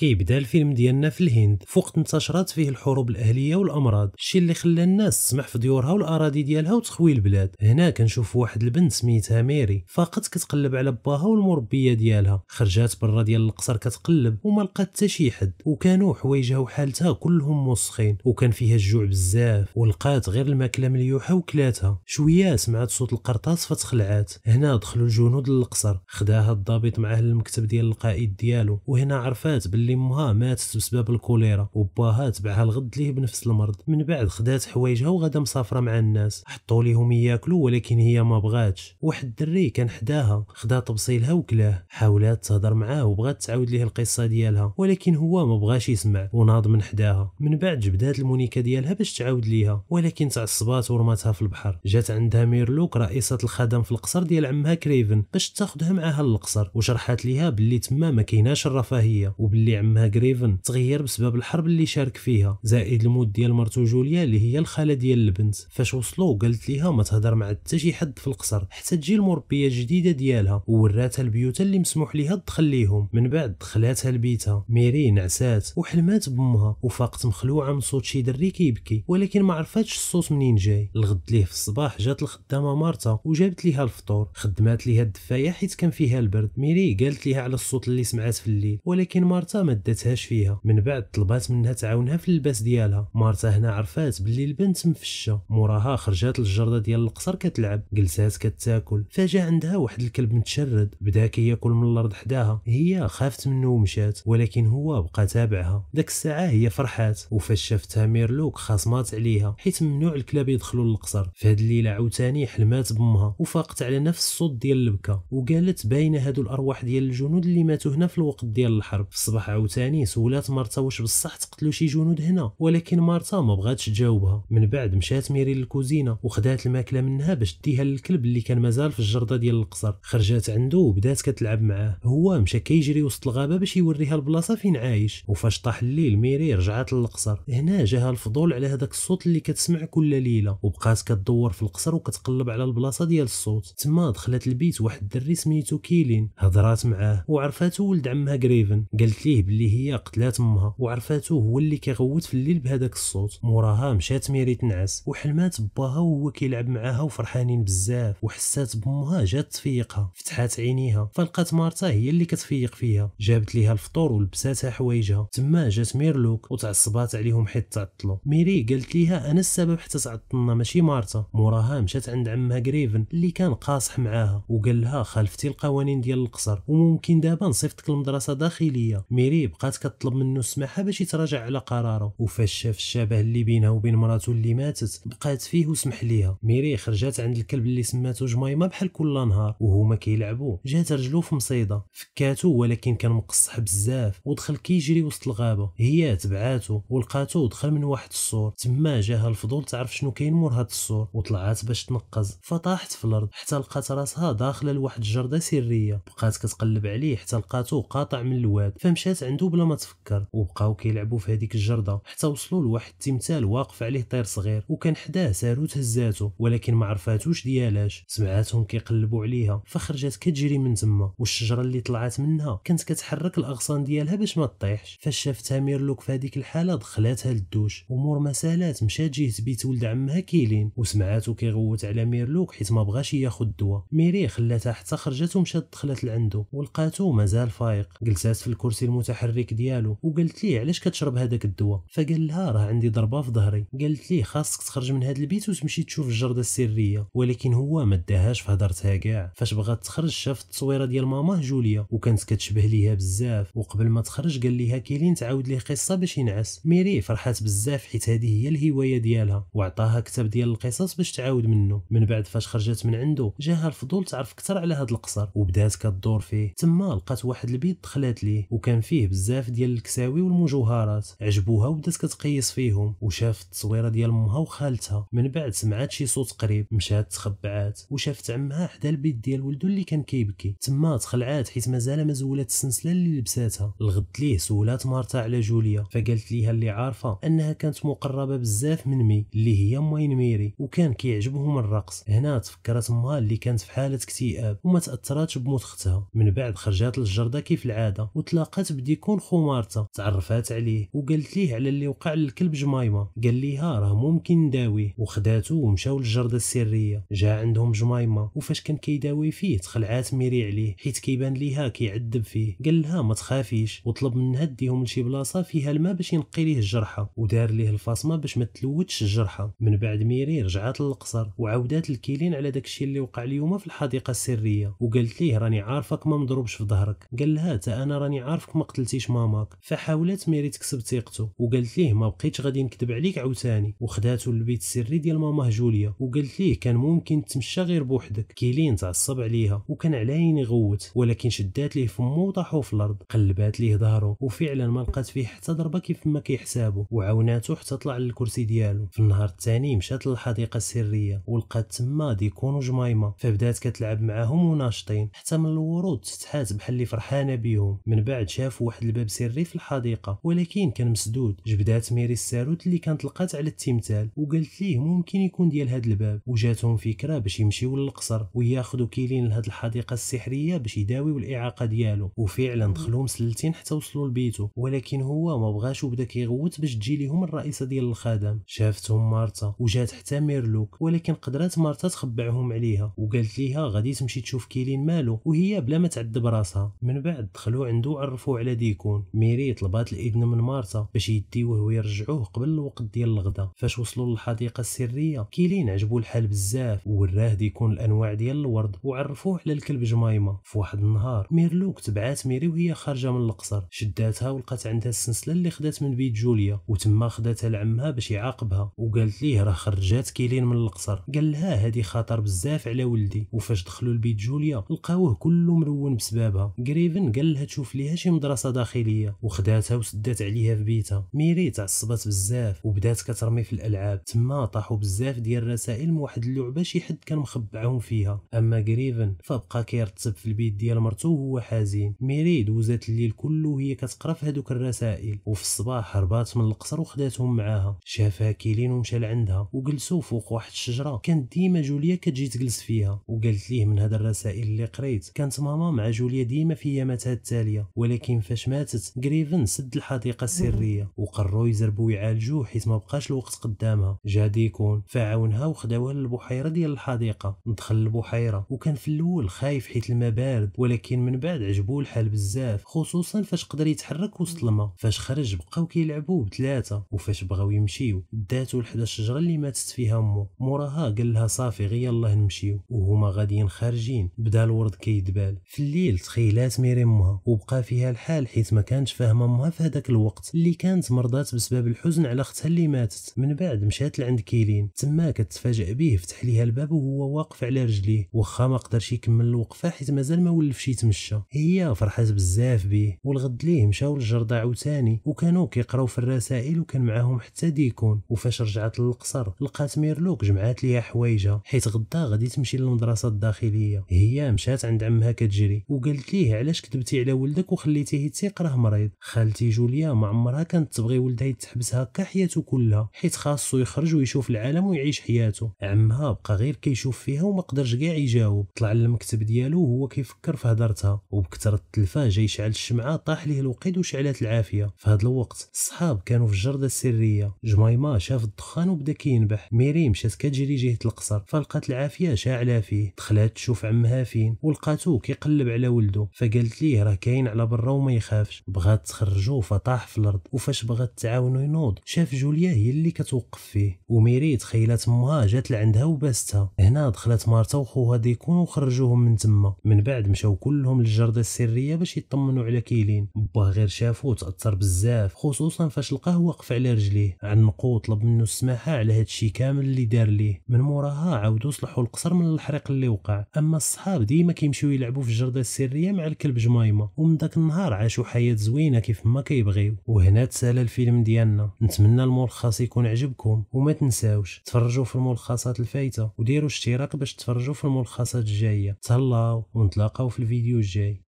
كيبدا الفيلم ديالنا في الهند فوق انتشرت فيه الحروب الاهليه والامراض الشيء اللي خلى الناس تسمح في ديورها والاراضي ديالها وتخوي البلاد هنا كنشوف واحد البنت سميتها ميري فقط كتقلب على باها والمربيه ديالها خرجات برا ديال القصر كتقلب وما لقات حتى شي حد وكانوا حوايجها وحالتها كلهم موسخين وكان فيها الجوع بزاف ولقات غير الماكله مليوحه وكلاتها شويه سمعت صوت القرطاس فتخلعات هنا دخلوا الجنود للقصر خداها الضابط معاه للمكتب ديال القائد ديالو وهنا عرفات باللي اللي امها ماتت بسبب الكوليرا وباها تبعها الغد ليه بنفس المرض من بعد خدات حوايجها وغدا مسافره مع الناس حطوا ليهم ياكلوا ولكن هي ما بغاتش واحد الدري كان حداها خدا طبسيلها وكلاه حاولات تهضر معاه وبغات تعاود ليه القصه ديالها ولكن هو ما بغاش يسمع وناض من حداها من بعد جبدات المونيكا ديالها باش تعاود ليها ولكن تعصبات ورماتها في البحر جات عندها ميرلوك رئيسه الخدم في القصر ديال عمها كريفن باش تاخذها معاها للقصر وشرحت ليها باللي تما ما كايناش الرفاهيه وباللي عمها غريفن تغير بسبب الحرب اللي شارك فيها زائد الموت ديال مرتو جوليا اللي هي الخاله ديال البنت فاش وصلوا قالت ليها ما تهضر مع حتى شي حد في القصر حتى تجي المربيه الجديده ديالها ووراتها البيوت اللي مسموح ليها تدخل ليهم من بعد دخلاتها لبيتها ميري نعسات وحلمات بامها وفاقت مخلوعه من صوت شي دري كيبكي ولكن ما عرفاتش الصوت منين جاي الغد ليه في الصباح جات الخدامه مارتا وجابت ليها الفطور خدمات ليها الدفايه حيت كان فيها البرد ميري قالت ليها على الصوت اللي سمعات في الليل ولكن مارتا ما ما داتهاش فيها من بعد طلبات منها تعاونها في اللباس ديالها مارتا هنا عرفات باللي البنت مفشه موراها خرجات للجرده ديال القصر كتلعب جلسات كتاكل فجاء عندها واحد الكلب متشرد بدا كياكل من الارض حداها هي خافت منه ومشات ولكن هو بقى تابعها داك الساعه هي فرحات وفاش شافتها ميرلوك خاصمات عليها حيت ممنوع الكلاب يدخلوا للقصر فهاد الليله عاوتاني حلمات بامها وفاقت على نفس الصوت ديال البكا وقالت باينه هادو الارواح ديال الجنود اللي ماتوا هنا في الوقت ديال الحرب في الصباح عاوتاني سولات مارتا واش بصح تقتلوا شي جنود هنا ولكن مارتا ما بغاتش تجاوبها من بعد مشات ميري للكوزينه وخدات الماكله منها باش ديها للكلب اللي كان مازال في الجرده ديال القصر خرجات عنده وبدات كتلعب معاه هو مشى كيجري وسط الغابه باش يوريها البلاصه فين عايش وفاش طاح الليل ميري رجعت للقصر هنا جاها الفضول على هذاك الصوت اللي كتسمع كل ليله وبقات كتدور في القصر وكتقلب على البلاصه ديال الصوت تما دخلت البيت واحد الدري سميتو كيلين هضرات معاه وعرفاتو ولد عمها غريفن قالت ليه عليه باللي هي قتلات امها وعرفاتو هو اللي كيغوت في الليل بهذاك الصوت موراها مشات ميري تنعس وحلمات باها وهو كيلعب معاها وفرحانين بزاف وحسات بامها جات تفيقها فتحات عينيها فلقات مارتا هي اللي كتفيق فيها جابت ليها الفطور ولبساتها حوايجها تما جات ميرلوك وتعصبات عليهم حيت تعطلوا ميري قالت ليها انا السبب حتى تعطلنا ماشي مارتا موراها مشات عند عمها غريفن اللي كان قاصح معاها وقال لها خالفتي القوانين ديال القصر وممكن دابا نصيفطك المدرسه داخليه ميري الجزائري بقات كطلب منه السماحه باش يتراجع على قراره وفاش شاف الشبه اللي بينها وبين مراته اللي ماتت بقات فيه وسمح ليها ميري خرجات عند الكلب اللي سماتو جمايمه بحال كل نهار وهما كيلعبوا جات رجلو في مصيده فكاتو ولكن كان مقصح بزاف ودخل كيجري وسط الغابه هي تبعاتو ولقاتو دخل من واحد السور تما جاها الفضول تعرف شنو كاين مور هاد السور وطلعات باش تنقز فطاحت في الارض حتى لقات راسها داخله لواحد الجرده سريه بقات كتقلب عليه حتى لقاتو قاطع من الواد فمشات دازت عنده بلا ما تفكر وبقاو كيلعبوا في هذيك الجرده حتى وصلوا لواحد التمثال واقف عليه طير صغير وكان حداه ساروت هزاتو ولكن ما عرفاتوش ديالاش سمعاتهم كيقلبوا عليها فخرجت كتجري من تما والشجره اللي طلعت منها كانت كتحرك الاغصان ديالها باش ما تطيحش فاش شافتها ميرلوك في هذيك الحاله دخلاتها للدوش ومور ما سالات مشات جهه بيت ولد عمها كيلين وسمعاتو كيغوت على ميرلوك حيت ما بغاش ياخذ الدواء ميري خلاتها حتى خرجت ومشات دخلت لعنده ولقاتو مازال فايق جلسات في الكرسي المتع المتحرك ديالو وقالت ليه علاش كتشرب هذاك الدواء فقال لها راه عندي ضربه في ظهري قالت ليه خاصك تخرج من هذا البيت وتمشي تشوف الجرده السريه ولكن هو ما داهاش في هضرتها كاع فاش بغات تخرج شاف التصويره ديال ماما جوليا وكانت كتشبه ليها بزاف وقبل ما تخرج قال ليها كيلين تعاود ليه قصه باش ينعس ميري فرحات بزاف حيت هذه هي الهوايه ديالها وعطاها كتاب ديال القصص باش تعاود منه من بعد فاش خرجت من عنده جاها الفضول تعرف اكثر على هذا القصر وبدات كدور فيه تما لقات واحد البيت دخلات ليه وكان فيه فيه بزاف ديال الكساوي والمجوهرات عجبوها وبدات كتقيس فيهم وشافت التصويره ديال امها وخالتها من بعد سمعات شي صوت قريب مشات تخبعات وشافت عمها حدا البيت ديال ولدو اللي كان كيبكي تما تخلعات حيت مازال ما زولات السلسله اللي لبساتها الغد ليه سولات مارتا على جوليا فقالت ليها اللي عارفه انها كانت مقربه بزاف من مي اللي هي ماين ميري وكان كيعجبهم الرقص هنا تفكرت امها اللي كانت في حاله اكتئاب وما تاثراتش بموت اختها من بعد خرجات للجرده كيف العاده وتلاقات بدي غادي يكون خو تعرفات عليه وقالت ليه على اللي وقع للكلب جمايمه قال ليها راه ممكن نداويه وخداتو ومشاو للجرده السريه جا عندهم جمايمه وفاش كان كيداوي فيه تخلعات ميري عليه حيت كيبان ليها كيعذب فيه قال لها ما تخافيش وطلب منها ديهم لشي بلاصه فيها الماء باش ينقي ليه الجرحى ودار ليه الفاصمه باش ما تلوثش الجرحى من بعد ميري رجعات للقصر وعاودات الكيلين على داكشي اللي وقع اليوم في الحديقه السريه وقالت ليه راني عارفك ما مضروبش في ظهرك قال لها حتى انا راني عارفك ما قتلتيش ماماك فحاولت ميري تكسب ثقته وقالت ليه ما بقيتش غادي نكذب عليك عاوتاني وخداتو للبيت السري ديال ماماه جوليا وقالت ليه كان ممكن تمشى غير بوحدك كيلين تعصب عليها وكان على عيني غوت ولكن شدات ليه فمو وطاحو في الارض قلبات ليه ظهره وفعلا ما لقات فيه حتى ضربه كيف ما كيحسابو وعاوناته حتى طلع للكرسي ديالو في النهار الثاني مشات للحديقه السريه ولقات تما ديكون وجمايمه فبدات كتلعب معاهم وناشطين حتى من الورود تتحات بحال اللي فرحانه بيهم من بعد شافوا واحد الباب سري في الحديقه ولكن كان مسدود جبدات ميري الساروت اللي كانت لقات على التمثال وقالت ليه ممكن يكون ديال هذا الباب وجاتهم فكره باش يمشيو للقصر وياخذوا كيلين لهاد الحديقه السحريه باش يداويو الاعاقه ديالو وفعلا دخلوا مسلتين حتى وصلوا لبيتو ولكن هو ما بغاش وبدا كيغوت باش تجي ليهم الرئيسه ديال الخدم شافتهم مارتا وجات حتى ميرلوك ولكن قدرات مارتا تخبعهم عليها وقالت ليها غادي تمشي تشوف كيلين مالو وهي بلا ما تعذب راسها من بعد دخلوا عنده وعرفوا على غادي يكون ميري طلبات الاذن من مارتا باش يديوه ويرجعوه قبل الوقت ديال الغداء فاش وصلوا للحديقه السريه كيلين عجبو الحال بزاف وراه ديكون الانواع ديال الورد وعرفوه على الكلب جمايمه في واحد النهار ميرلوك تبعات ميري وهي خارجه من القصر شداتها ولقات عندها السلسله اللي خدات من بيت جوليا وتما خداتها لعمها باش يعاقبها وقالت ليه راه خرجات كيلين من القصر قال لها هذه خطر بزاف على ولدي وفاش دخلوا لبيت جوليا لقاوه كله ملون بسبابها قريفن قال لها تشوف ليها شي مدرسه رقاصه داخليه وخداتها وسدات عليها في بيتها ميري تعصبات بزاف وبدات كترمي في الالعاب تما طاحوا بزاف ديال الرسائل من واحد اللعبه شي حد كان مخبعهم فيها اما غريفن فبقى كيرتب في البيت ديال مرتو وهو حزين ميري دوزات الليل كله وهي كتقرا في هذوك الرسائل وفي الصباح هربات من القصر وخداتهم معاها شافها كيلين ومشى لعندها وجلسوا فوق واحد الشجره كانت ديما جوليا كتجي تجلس فيها وقالت ليه من هاد الرسائل اللي قريت كانت ماما مع جوليا ديما في يامات التاليه ولكن فاش ماتت غريفن سد الحديقه السريه وقرروا يزربوا يعالجوه حيت ما بقاش الوقت قدامها جا ديكون فعاونها وخداوها للبحيره ديال الحديقه دخل البحيره وكان في الاول خايف حيت الماء بارد ولكن من بعد عجبو الحال بزاف خصوصا فاش قدر يتحرك وسط الماء فاش خرج بقاو كيلعبوا بثلاثه وفاش بغاو يمشيو داتو لحدا الشجره اللي ماتت فيها امه موراها قال لها صافي غير يلاه نمشيو وهما غاديين خارجين بدا الورد كيدبال في الليل تخيلات ميري امها وبقى فيها الحال الحال حيت ما كانتش فاهمه امها في هذاك الوقت اللي كانت مرضات بسبب الحزن على اختها اللي ماتت من بعد مشات لعند كيلين تما كتفاجئ به فتح ليها الباب وهو واقف على رجليه واخا ما قدرش يكمل الوقفه حيت مازال ما ولفش يتمشى هي فرحات بزاف به والغد ليه مشاو للجرده عاوتاني وكانوا كيقراو في الرسائل وكان معاهم حتى ديكون وفاش رجعت للقصر لقات ميرلوك جمعات ليها حوايجها حيت غدا غادي تمشي للمدرسه الداخليه هي مشات عند عمها كتجري وقالت ليه علاش كذبتي على ولدك وخليتيه تيق راه مريض خالتي جوليا ما عمرها كانت تبغي ولدها يتحبس هكا حياته كلها حيت خاصو يخرج ويشوف العالم ويعيش حياته عمها بقى غير كيشوف فيها وما قدرش كاع يجاوب طلع للمكتب ديالو وهو كيفكر في هضرتها وبكثر التلفاه جاي يشعل الشمعه طاح ليه الوقيد وشعلات العافيه في هذا الوقت الصحاب كانوا في الجرده السريه جميمه شاف الدخان وبدا كينبح ميري مشات كتجري جهه القصر فلقات العافيه شاعله فيه دخلات تشوف عمها فين ولقاتو كيقلب على ولده فقالت ليه راه كاين على برا وما يخافش بغات تخرجو فطاح في الارض وفاش بغات تعاونو ينوض شاف جوليا هي اللي كتوقف فيه وميري تخيلات امها جات لعندها وباستها هنا دخلت مارتا وخوها ديكون وخرجوهم من تما من بعد مشاو كلهم للجرده السريه باش يطمنوا على كيلين باه غير شافو تاثر بزاف خصوصا فاش لقاه واقف على رجليه عنقو وطلب منه السماحه على هادشي كامل اللي دار ليه من موراها عاودو صلحوا القصر من الحريق اللي وقع اما الصحاب ديما كيمشيو يلعبوا في الجرده السريه مع الكلب جمايمه ومن داك النهار يعيشوا حياه زوينه كيف ما كيبغيو وهنا تسالى الفيلم ديالنا نتمنى الملخص يكون عجبكم وما تنساوش تفرجوا في الملخصات الفايته وديروا اشتراك باش تفرجوا في الملخصات الجايه تهلاو ونتلاقاو في الفيديو الجاي